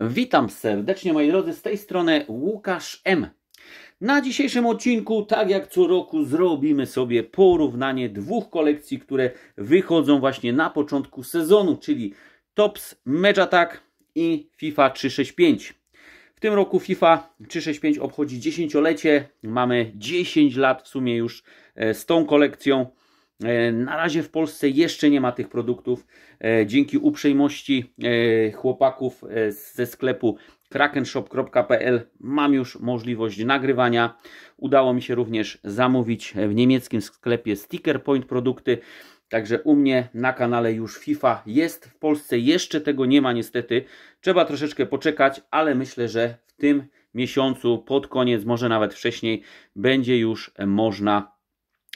Witam serdecznie moi drodzy, z tej strony Łukasz M. Na dzisiejszym odcinku, tak jak co roku, zrobimy sobie porównanie dwóch kolekcji, które wychodzą właśnie na początku sezonu, czyli Tops Match Attack i FIFA 365. W tym roku FIFA 365 obchodzi dziesięciolecie, mamy 10 lat w sumie już e, z tą kolekcją. E, na razie w Polsce jeszcze nie ma tych produktów. E, dzięki uprzejmości e, chłopaków ze sklepu krakenshop.pl mam już możliwość nagrywania. Udało mi się również zamówić w niemieckim sklepie Sticker Point produkty. Także u mnie na kanale już FIFA jest. W Polsce jeszcze tego nie ma niestety. Trzeba troszeczkę poczekać, ale myślę, że w tym miesiącu, pod koniec, może nawet wcześniej, będzie już można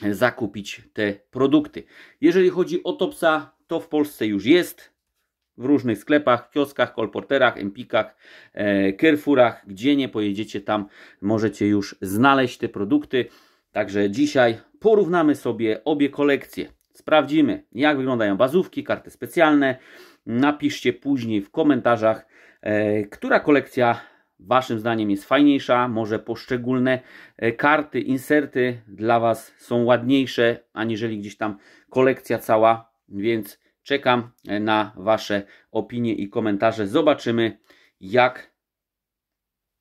zakupić te produkty. Jeżeli chodzi o Topsa, to w Polsce już jest w różnych sklepach, kioskach, kolporterach, empikach, e, Carrefourach, gdzie nie pojedziecie tam, możecie już znaleźć te produkty. Także dzisiaj porównamy sobie obie kolekcje. Sprawdzimy, jak wyglądają bazówki, karty specjalne. Napiszcie później w komentarzach, e, która kolekcja Waszym zdaniem jest fajniejsza, może poszczególne e, karty, inserty dla Was są ładniejsze, aniżeli gdzieś tam kolekcja cała, więc czekam e, na Wasze opinie i komentarze. Zobaczymy, jak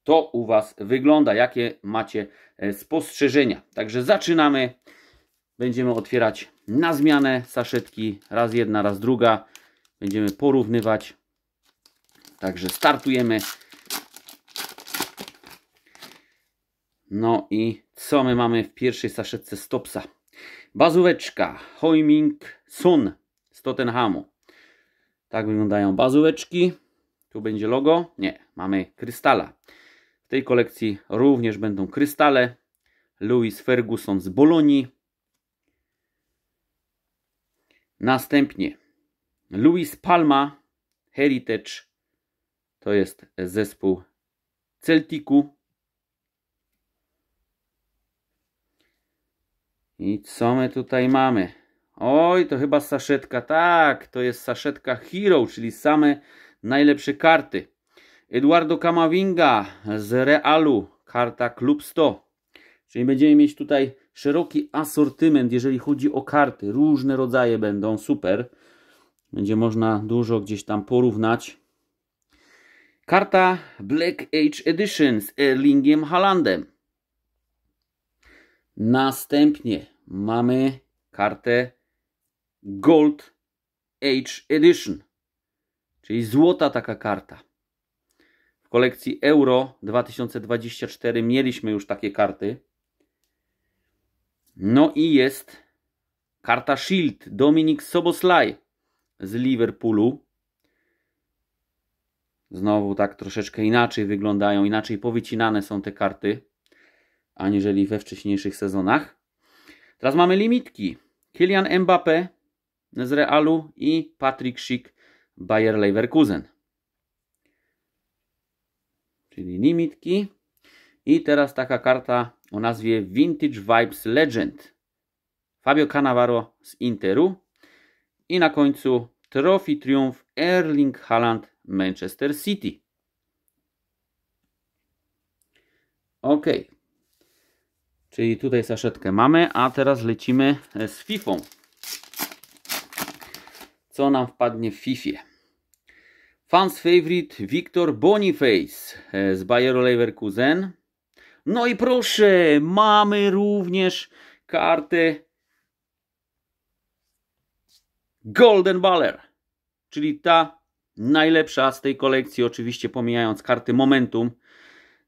to u Was wygląda, jakie macie e, spostrzeżenia. Także zaczynamy. Będziemy otwierać na zmianę saszetki, raz jedna, raz druga. Będziemy porównywać. Także startujemy No i co my mamy w pierwszej saszetce Stopsa? Bazóweczka Hoiming Sun z Tottenhamu. Tak wyglądają bazóweczki. Tu będzie logo. Nie, mamy krystala. W tej kolekcji również będą krystale. Louis Ferguson z Bolonii. Następnie Luis Palma Heritage. To jest zespół Celticu I co my tutaj mamy? Oj, to chyba saszetka, tak, to jest saszetka Hero, czyli same najlepsze karty. Eduardo Camavinga z Realu, karta Klub 100. Czyli będziemy mieć tutaj szeroki asortyment, jeżeli chodzi o karty. Różne rodzaje będą, super. Będzie można dużo gdzieś tam porównać. Karta Black Age Edition z Erlingiem Haalandem. Następnie mamy kartę Gold Age Edition, czyli złota taka karta. W kolekcji Euro 2024 mieliśmy już takie karty. No i jest karta Shield Dominik Soboslaj z Liverpoolu. Znowu tak troszeczkę inaczej wyglądają, inaczej powycinane są te karty aniżeli we wcześniejszych sezonach. Teraz mamy limitki. Kylian Mbappé z Realu i Patrick Schick Bayer Leverkusen. Czyli limitki. I teraz taka karta o nazwie Vintage Vibes Legend. Fabio Cannavaro z Interu. I na końcu Trophy Triumph Erling Haaland Manchester City. Ok, Czyli tutaj saszetkę mamy, a teraz lecimy e, z Fifą. Co nam wpadnie w Fifie? Fans favorite Victor Boniface e, z Bayeru Leverkusen. No i proszę, mamy również kartę Golden Baller, czyli ta najlepsza z tej kolekcji, oczywiście pomijając karty Momentum.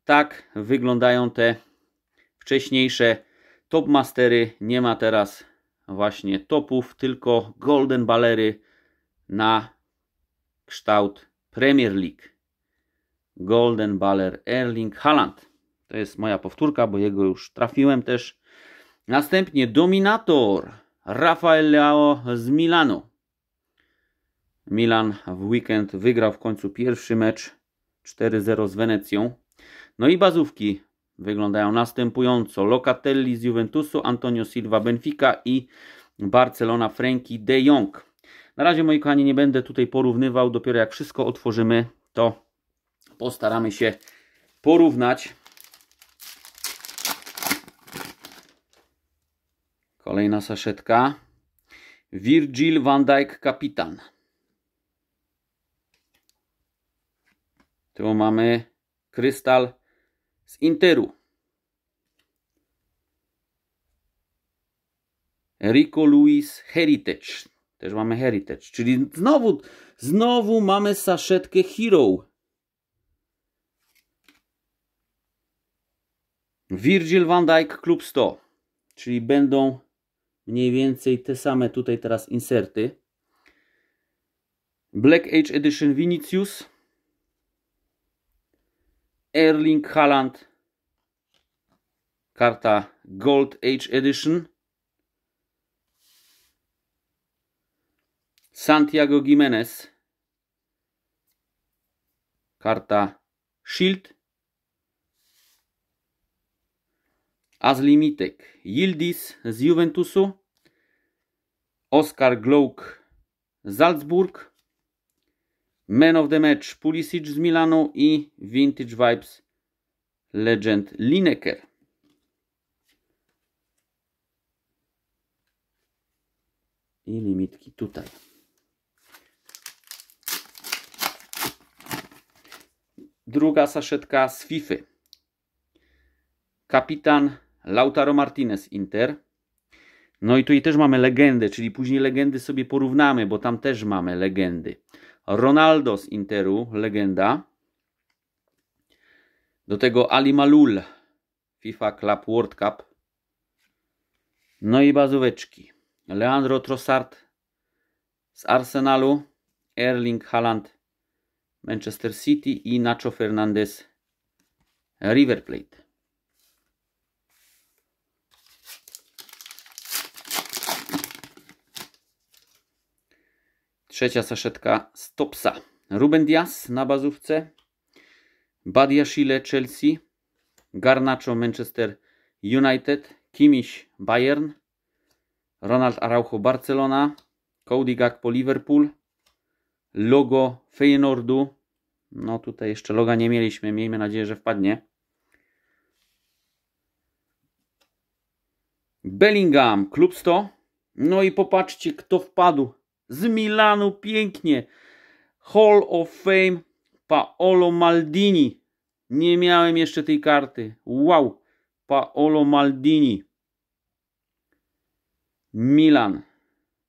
Tak wyglądają te wcześniejsze topmastery. Nie ma teraz właśnie topów, tylko golden balery na kształt Premier League. Golden baler Erling Haaland. To jest moja powtórka, bo jego już trafiłem też. Następnie Dominator Rafael Leao z Milanu. Milan w weekend wygrał w końcu pierwszy mecz 4-0 z Wenecją. No i bazówki wyglądają następująco. Locatelli z Juventusu, Antonio Silva Benfica i Barcelona Frankie de Jong. Na razie moi kochani nie będę tutaj porównywał, dopiero jak wszystko otworzymy to postaramy się porównać. Kolejna saszetka. Virgil van Dijk kapitan. Tu mamy krystal z Interu. Rico Luis Heritage. Też mamy Heritage. Czyli znowu, znowu mamy saszetkę Hero. Virgil van Dijk Klub 100. Czyli będą mniej więcej te same tutaj teraz inserty. Black Age Edition Vinicius. Erling Haaland. Karta Gold Age Edition. Santiago Gimenez. Karta Shield. Azlimitek Yildiz z Juventusu. Oskar Glouk Salzburg. Man of the Match Pulisic z Milanu i Vintage Vibes Legend Lineker. I limitki tutaj. Druga saszetka z FIFA. Y. Kapitan Lautaro Martinez Inter. No i tutaj też mamy legendę, czyli później legendy sobie porównamy, bo tam też mamy legendy. Ronaldo z Interu, legenda. Do tego Ali Malul, FIFA Club World Cup. No i bazóweczki. Leandro Trossard z Arsenalu, Erling Haaland, Manchester City i Nacho Fernandez, River Plate. Trzecia saszetka Stopsa. Ruben Diaz na bazówce. Badiashile Chelsea. Garnacho Manchester United. Kimiś Bayern. Ronald Araujo Barcelona. Cody Gakpo Liverpool. Logo Feyenoordu. No tutaj jeszcze loga nie mieliśmy. Miejmy nadzieję, że wpadnie. Bellingham, klub 100. No i popatrzcie, kto wpadł z Milanu pięknie. Hall of Fame Paolo Maldini. Nie miałem jeszcze tej karty. Wow! Paolo Maldini. Milan.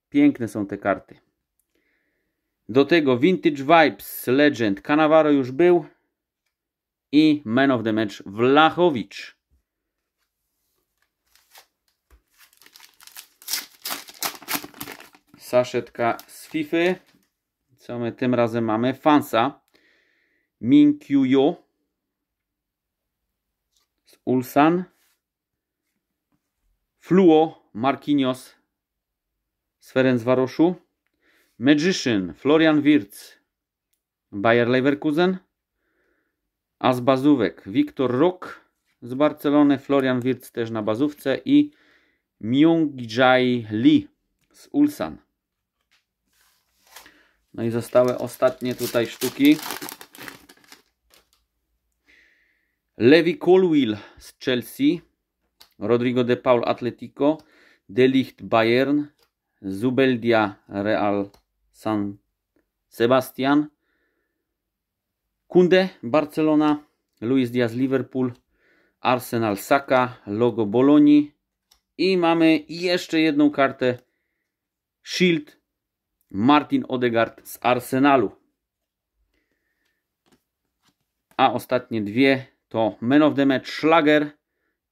Piękne są te karty. Do tego Vintage Vibes Legend. Canavaro już był. I Man of the Match Wlachowicz. saszetka z Fify. Co my tym razem mamy? Fansa Minkyu z Ulsan. Fluo Marquinhos z Ferencvaroszu. Magician Florian Wirtz Bayer Leverkusen. A z bazówek Wiktor Rock z Barcelony, Florian Wirtz też na bazówce i Myung Jai Lee z Ulsan. No i zostały ostatnie tutaj sztuki. Levi Colwill z Chelsea, Rodrigo de Paul Atletico, Delicht Bayern, Zubeldia Real San Sebastian, Kunde Barcelona, Luis Diaz Liverpool, Arsenal Saka, logo Bologni i mamy jeszcze jedną kartę Shield Martin Odegaard z Arsenalu. A ostatnie dwie to Man of the Match Schlager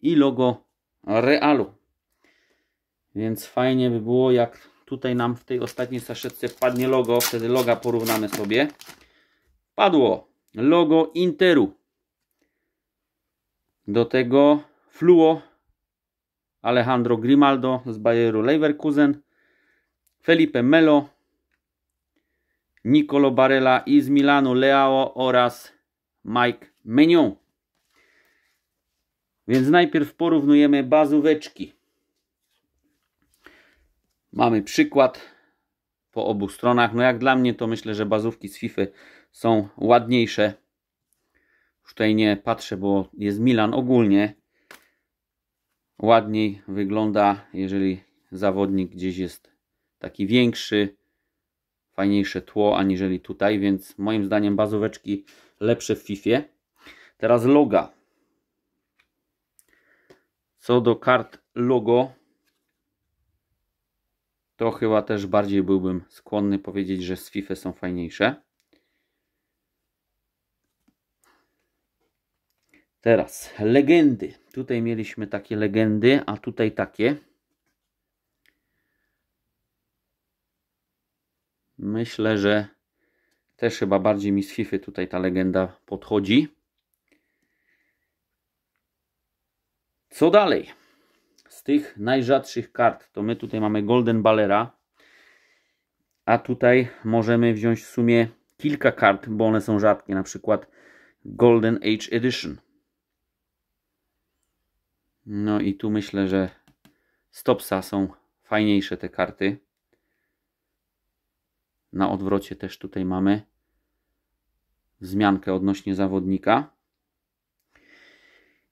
i logo Realu. Więc fajnie by było, jak tutaj nam w tej ostatniej saszetce padnie logo, wtedy loga porównamy sobie. Padło logo Interu. Do tego Fluo Alejandro Grimaldo z Bayeru Leverkusen, Felipe Melo Nicolo Barella i z Milanu Leao oraz Mike Menion. Więc najpierw porównujemy bazóweczki. Mamy przykład po obu stronach. No jak dla mnie to myślę, że bazówki z FIFA są ładniejsze. Już tutaj nie patrzę, bo jest Milan ogólnie. Ładniej wygląda, jeżeli zawodnik gdzieś jest taki większy fajniejsze tło aniżeli tutaj, więc moim zdaniem bazóweczki lepsze w FIFA. Teraz loga. Co do kart logo, to chyba też bardziej byłbym skłonny powiedzieć, że z FIFA są fajniejsze. Teraz legendy. Tutaj mieliśmy takie legendy, a tutaj takie. Myślę, że też chyba bardziej mi z FIFA tutaj ta legenda podchodzi. Co dalej? Z tych najrzadszych kart to my tutaj mamy Golden Balera, A tutaj możemy wziąć w sumie kilka kart, bo one są rzadkie. Na przykład Golden Age Edition. No i tu myślę, że Stopsa są fajniejsze te karty. Na odwrocie też tutaj mamy wzmiankę odnośnie zawodnika.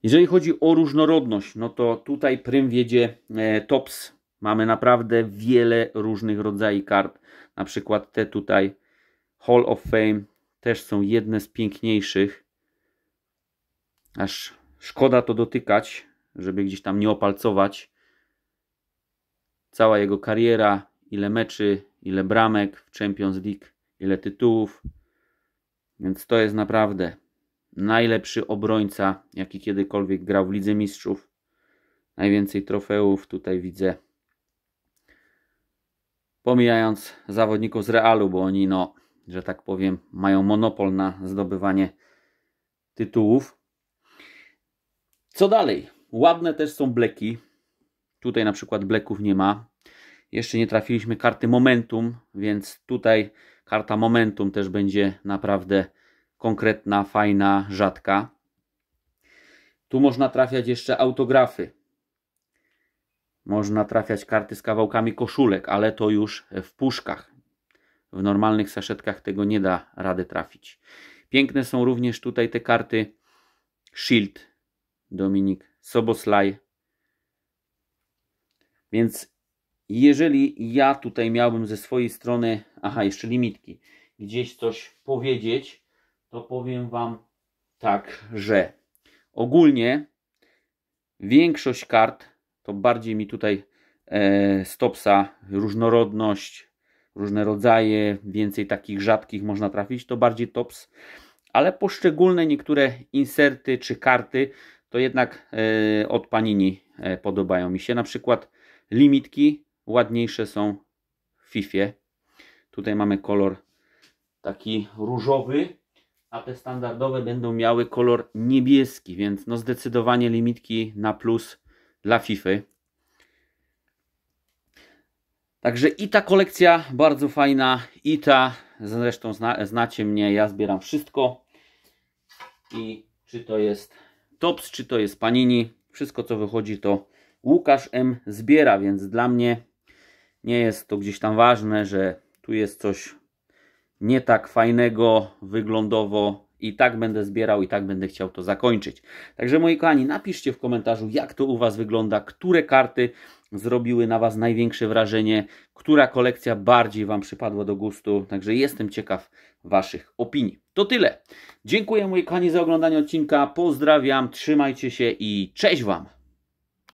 Jeżeli chodzi o różnorodność, no to tutaj prym wiedzie e, TOPS. Mamy naprawdę wiele różnych rodzajów kart. Na przykład te tutaj Hall of Fame też są jedne z piękniejszych. Aż szkoda to dotykać, żeby gdzieś tam nie opalcować. Cała jego kariera, ile meczy, ile bramek w Champions League, ile tytułów. Więc to jest naprawdę najlepszy obrońca, jaki kiedykolwiek grał w Lidze Mistrzów. Najwięcej trofeów tutaj widzę. Pomijając zawodników z Realu, bo oni, no, że tak powiem, mają monopol na zdobywanie tytułów. Co dalej? Ładne też są bleki. Tutaj na przykład bleków nie ma. Jeszcze nie trafiliśmy karty Momentum, więc tutaj karta Momentum też będzie naprawdę konkretna, fajna, rzadka. Tu można trafiać jeszcze autografy. Można trafiać karty z kawałkami koszulek, ale to już w puszkach. W normalnych saszetkach tego nie da rady trafić. Piękne są również tutaj te karty Shield, Dominik, Soboslaj. Więc jeżeli ja tutaj miałbym ze swojej strony, aha, jeszcze limitki, gdzieś coś powiedzieć, to powiem Wam tak, że ogólnie większość kart, to bardziej mi tutaj e, stopsa, różnorodność, różne rodzaje, więcej takich rzadkich można trafić, to bardziej tops, ale poszczególne niektóre inserty czy karty to jednak e, od Panini e, podobają mi się. Na przykład limitki ładniejsze są w Fifie. Tutaj mamy kolor taki różowy, a te standardowe będą miały kolor niebieski, więc no zdecydowanie limitki na plus dla Fify. Także i ta kolekcja bardzo fajna, i ta, zresztą zna, znacie mnie, ja zbieram wszystko. I czy to jest Tops, czy to jest Panini, wszystko co wychodzi to Łukasz M zbiera, więc dla mnie nie jest to gdzieś tam ważne, że tu jest coś nie tak fajnego wyglądowo i tak będę zbierał i tak będę chciał to zakończyć. Także moi kochani, napiszcie w komentarzu jak to u Was wygląda, które karty zrobiły na Was największe wrażenie, która kolekcja bardziej Wam przypadła do gustu. Także jestem ciekaw Waszych opinii. To tyle. Dziękuję moi kochani za oglądanie odcinka, pozdrawiam, trzymajcie się i cześć Wam!